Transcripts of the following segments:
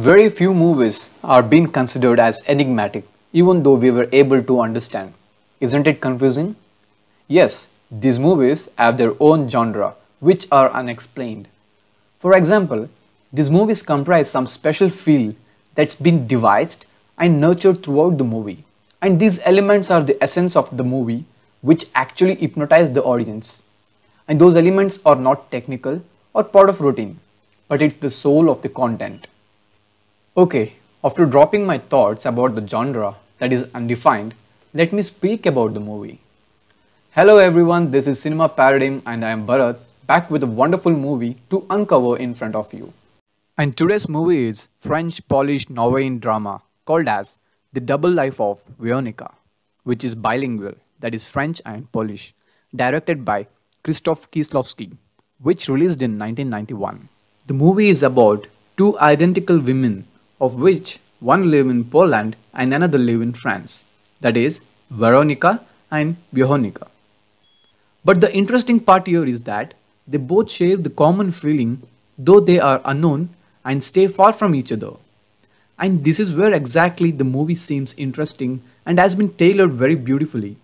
Very few movies are being considered as enigmatic, even though we were able to understand. Isn't it confusing? Yes, these movies have their own genre, which are unexplained. For example, these movies comprise some special feel that's been devised and nurtured throughout the movie. And these elements are the essence of the movie, which actually hypnotize the audience. And those elements are not technical or part of routine, but it's the soul of the content. Okay, after dropping my thoughts about the genre that is undefined, let me speak about the movie. Hello everyone, this is Cinema Paradigm and I am Bharat, back with a wonderful movie to uncover in front of you. And today's movie is French-Polish Norwegian drama called as The Double Life of Veronica, which is bilingual, that is French and Polish, directed by Krzysztof Kieslowski, which released in 1991. The movie is about two identical women of which one live in Poland and another live in France, that is, Veronica and Viohonica. But the interesting part here is that they both share the common feeling, though they are unknown and stay far from each other. And this is where exactly the movie seems interesting and has been tailored very beautifully.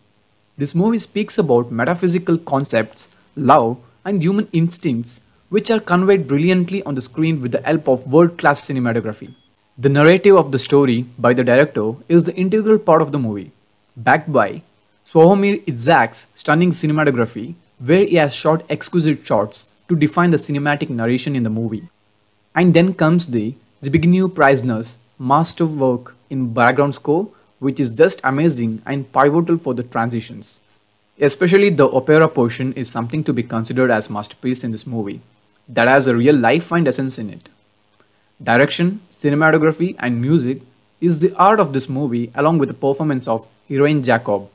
This movie speaks about metaphysical concepts, love, and human instincts, which are conveyed brilliantly on the screen with the help of world class cinematography. The narrative of the story by the director is the integral part of the movie, backed by Swahomir Itzak's stunning cinematography, where he has shot exquisite shots to define the cinematic narration in the movie. And then comes the Zbigniew Preisner's masterwork in background score, which is just amazing and pivotal for the transitions. Especially the opera portion is something to be considered as masterpiece in this movie, that has a real life and essence in it. Direction, cinematography, and music is the art of this movie along with the performance of heroine Jacob.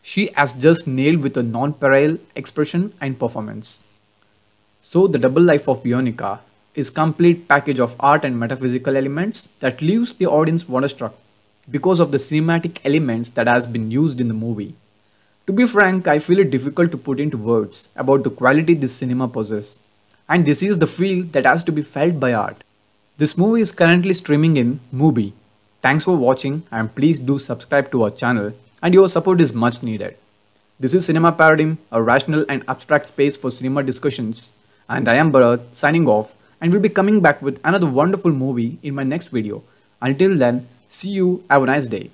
She has just nailed with a nonpareil expression and performance. So the double life of Bionica is complete package of art and metaphysical elements that leaves the audience wonderstruck because of the cinematic elements that has been used in the movie. To be frank, I feel it difficult to put into words about the quality this cinema possesses. And this is the feel that has to be felt by art. This movie is currently streaming in Mubi. Thanks for watching and please do subscribe to our channel and your support is much needed. This is Cinema Paradigm, a rational and abstract space for cinema discussions and I am Bharat signing off and will be coming back with another wonderful movie in my next video. Until then, see you, have a nice day.